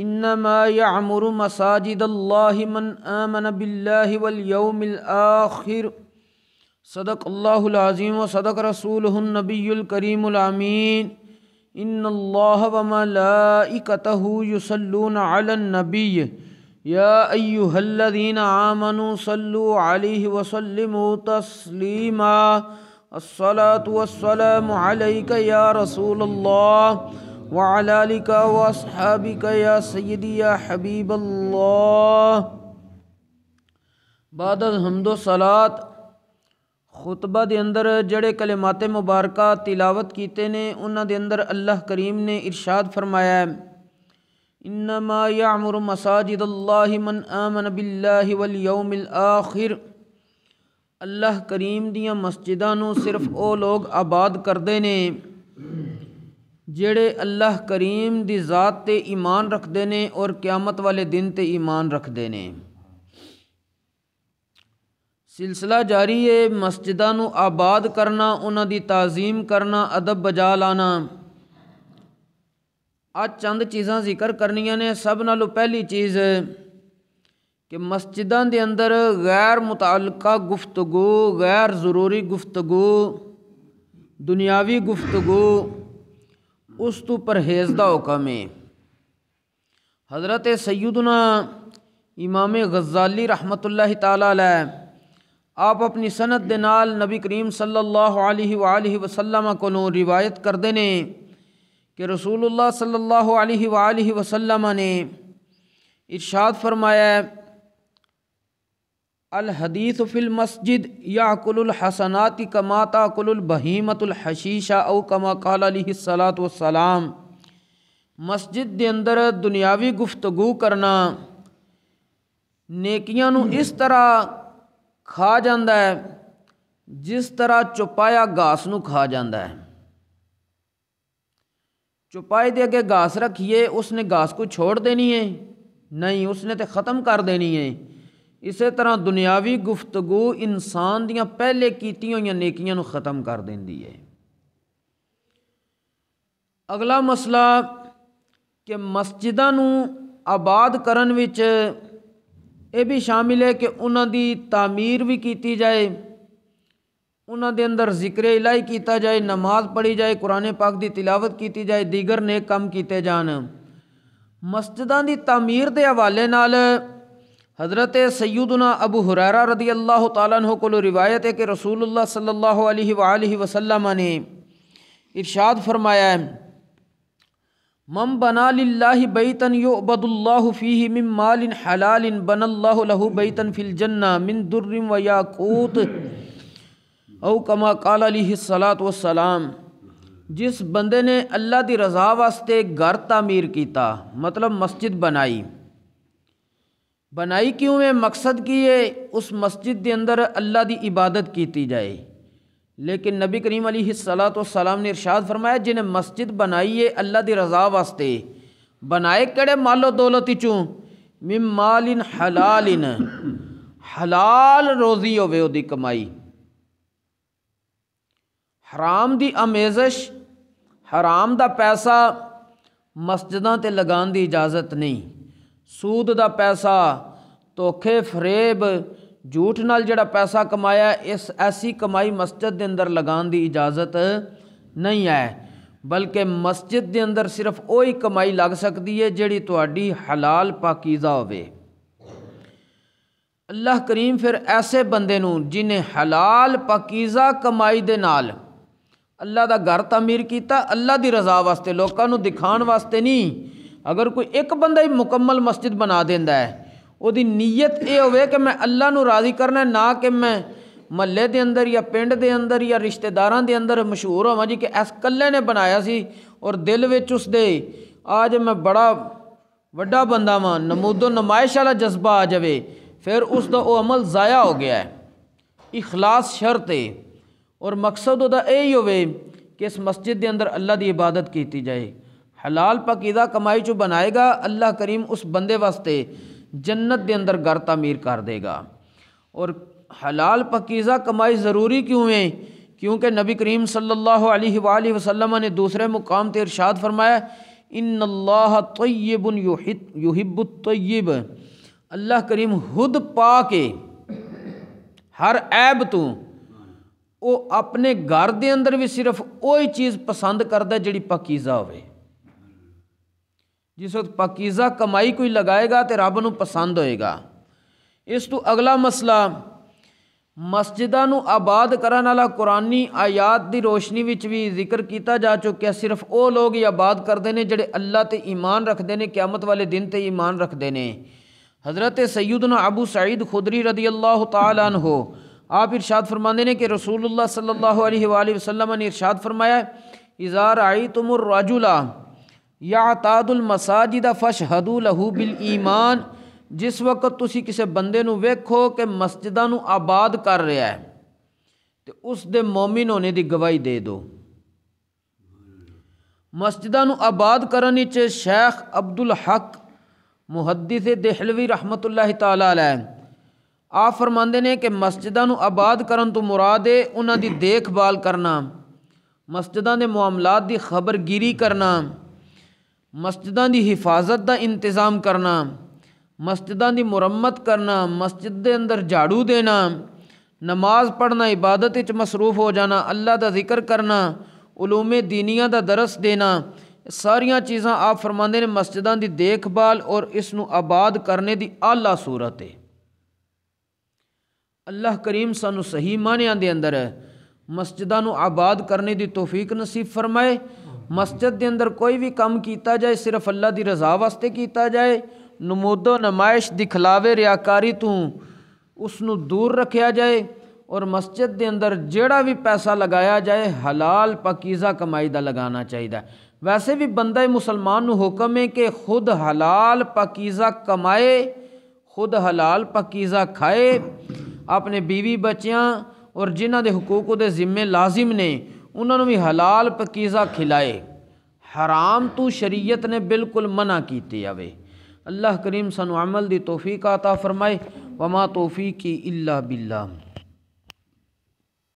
انما یعمر مساجد اللہ من آمن باللہ والیوم الآخر صدق اللہ العظیم و صدق رسولہ النبی الکریم العمین ان اللہ و ملائکتہ یسلون علی النبی یا ایوہ الذین آمنوا صلو علیہ وسلم تسلیما الصلاة والسلام علیکہ یا رسول اللہ صدق اللہ العظیم و سيدي یا یا الله یا حبیب اللہ صلات خطبہ دے اندر جڑے کلمات مبارکہ تلاوت کیتے نے دے اندر اللہ کریم نے ارشاد فرمایا ہے انما یعمر مساجد اللہ من آمن باللہ والیوم الاخر اللہ کریم مسجداں نو صرف او لوگ آباد کردے نے جڑے اللہ کریم دی ذات تے ایمان رکھتے دینے اور قیامت والے دن تے ایمان رکھتے دینے سلسلہ جاری ہے نو آباد کرنا دی تعظیم کرنا ادب بجا لانا آج چند چیزاں ذکر نے سب نالوں پہلی چیز ہے کہ مسجداں دے اندر غیر متعلقہ گفتگو غیر ضروری گفتگو دنیاوی گفتگو اس تو پرہیز دا حکم میں حضرت سیدنا امام غزالی اللہ تعالی تعالیٰ آپ اپنی دے نال نبی کریم صلی اللہ علیہ وآلہ کو نو روایت کر نے کہ رسول اللہ صلی اللہ علیہ وآلہ وسلم نے ارشاد فرمایا ہے الحدیث فی المسجد یا کل الحسناتی کما تا کل الحشیشہ او کما کال علیہ سلاۃ والسلام مسجد دے اندر دنیاوی گفتگو کرنا نیکیاں نو اس طرح کھا ہے جس طرح چپایا گاس نو کھا جاندہ ہے دے کے گاس رکھیے اس نے گاس کو چھوڑ دینی ہے نہیں اس نے تو ختم کر دینی ہے ਇਸੇ ਤਰ੍ਹਾਂ ਦੁਨਿਆਵੀ ਗੁਫ਼ਤਗੂ ਇਨਸਾਨ ਦੀਆਂ ਪਹਿਲੇ ਕੀਤੀਆਂ ਹੋਈਆਂ ਨੇਕੀਆਂ ਨੂੰ ਖਤਮ ਕਰ ਦਿੰਦੀ ਹੈ ਅਗਲਾ ਮਸਲਾ ਕਿ ਮਸਜਿਦਾਂ ਨੂੰ ਆਬਾਦ ਕਰਨ ਵਿੱਚ ਇਹ ਵੀ ਸ਼ਾਮਿਲ ਹੈ ਕਿ ਉਹਨਾਂ ਦੀ ਤਾਮੀਰ ਵੀ ਕੀਤੀ ਜਾਏ ਉਹਨਾਂ ਦੇ ਅੰਦਰ ਜ਼ਿਕਰ ਇਲਾਹੀ ਕੀਤਾ ਜਾਏ ਨਮਾਜ਼ ਪੜ੍ਹੀ ਜਾਏ ਕੁਰਾਨ ਪਾਕ ਦੀ ਤਿਲਾਵਤ ਕੀਤੀ ਜਾਏ ਦੀਗਰ ਨੇਕ ਕੰਮ ਕੀਤੇ ਜਾਣ ਮਸਜਿਦਾਂ ਦੀ ਤਾਮੀਰ ਦੇ ਹਵਾਲੇ ਨਾਲ حضرت سیدنا ابو حرارہ رضی اللہ تعالیٰ عنہ کو روایت ہے کہ رسول اللہ صلی اللہ علیہ وآلہ وسلم نے ارشاد فرمایا ہے مم بنا للہ بیتن یو عبد اللہ فیہ من مال حلال بن اللہ له بیتن فی الجنہ من در و یاقوت او کما قال علیہ الصلاة والسلام جس بندے نے اللہ دی رضا واسطے گھر تعمیر کیتا مطلب مسجد بنائی بنائی کیوں ہے مقصد کی ہے اس مسجد کے اندر اللہ دی عبادت کیتی جائے لیکن نبی کریم علیہ اس والسلام نے ارشاد فرمایا جنہیں مسجد بنائی ہے اللہ دی رضا واسطے بنائے کڑے مال و دولت حلال حلال روزی ہوے وہ کمائی حرام دی امیزش حرام دا پیسہ مسجداں تے لگان دی اجازت نہیں سود دا پیسہ ਧੋਖੇ ਫਰੇਬ ਝੂਠ ਨਾਲ دھوکھے فریب جوٹ جا پیسہ کمایا اس ایسی کمائی مسجد کے اندر لگاؤ کی اجازت نہیں ہے بلکہ مسجد کے اندر صرف وہی کمائی لگ سکتی ہے جیڑی تاریال پاکیزہ ہویم پھر ایسے بندے جنہیں حلال پاکیزہ کمائی کے نال اللہ کا گھر تعمیر کیا اللہ کی رضا واسطے لوگوں دکھاؤ واستے نہیں اگر کوئی ایک بندہ ہی مکمل مسجد بنا دینا ہے وہی نیت یہ ہوے کہ میں اللہ ناضی کرنا ہے نہ کہ میں محلے کے اندر یا پنڈ کے اندر یا رشتے دار مشہور ہوا جی کہ ایس کلے نے بنایا سی اور دل و اسے آ جائے میں بڑا وڈا بندہ ماں نمود و نمائش والا جذبہ آ جائے پھر اس کا وہ عمل ضائع ہو گیا اخلاص شرط ہے اور مقصد وہی ہو اس مسجد کے اندر اللہ کی عبادت کی جائے حلال پقیدہ کمائی چ بنائے گا اللہ کریم اس بندے واسطے جنت دے اندر گھر تعمیر کر دے گا اور حلال پکیزہ کمائی ضروری کیوں ہے کیونکہ نبی کریم صلی اللہ علیہ وآلہ وسلم نے دوسرے مقام تے ارشاد فرمایا ان اللہ طیب یحب الطیب اللہ کریم خود پا کے ہر عیب تو وہ اپنے گھر دے اندر بھی صرف وہی چیز پسند کردہ جڑی پاکیزہ ہوئے جس وقت پاکیزہ کمائی کوئی لگائے گا تو رب نو پسند ہوئے گا اس تو اگلا مسئلہ مسجدوں آباد کرنے والا قرآن آیات دی روشنی وچ بھی ذکر کیتا جا چکیا صرف او لوگ ہی آباد کرتے ہیں جڑے اللہ تے ایمان رکھتے ہیں قیامت والے دن تے ایمان رکھتے ہیں حضرت سیدنا ابو سعید خدری رضی اللہ تعالیٰ عنہ ہو آپ ارشاد فرما نے کہ رسول اللہ صلی اللہ علیہ وآلہ وسلم نے ارشاد فرمایا اظہار آئی تم راجولا یا المساج جی کا فش حد لہو بل ایمان جس وقت تُری کسی بندے کو ویخو کہ مسجدوں آباد کر رہا ہے تو اس کے مومن ہونے کی گواہی دے دو مسجدوں آباد کرنے شیخ عبد الحق محدیث دہلوی رحمت اللہ تعالیٰ لرما دیتے ہیں کہ مسجدوں کو آباد کر مراد دے انہوں کی دیکھ بھال کرنا مسجدوں کے معاملات کی خبرگیری کرنا مسجدان کی حفاظت کا انتظام کرنا مسجدوں کی مرمت کرنا مسجد کے اندر جھاڑو دینا نماز پڑھنا عبادت اچھے مصروف ہو جانا اللہ دا ذکر کرنا علوم دینیا دا درس دینا ساریاں چیزاں آپ فرماندے نے مسجداں دی دیکھ بھال اور اس نو آباد کرنے دی اعلیٰ صورت ہے اللہ کریم سانو صحیح ماحوں دے اندر ہے مسجداں نو آباد کرنے دی توفیق نصیب فرمائے مسجد دے اندر کوئی بھی کم کیتا جائے صرف اللہ دی رضا واسطے کیتا جائے نمود و نمائش دکھلاوے ریاکاری تو اس نو دور رکھیا جائے اور مسجد دے اندر جہاں بھی پیسہ لگایا جائے حلال پاکیزہ کمائی دا لگانا چاہیے ویسے بھی بندہ مسلمان نو حکم ہے کہ خود حلال پاکیزہ کمائے خود حلال پاکیزہ کھائے اپنے بیوی بچیاں اور جنہ دے حقوق دے ذمے لازم نے انہوں بھی حلال پکیزہ کھلائے حرام تو شریعت نے بالکل منع کی اوے اللہ کریم سنو عمل دی توفیق عطا فرمائے وما توفیقی اللہ بلّہ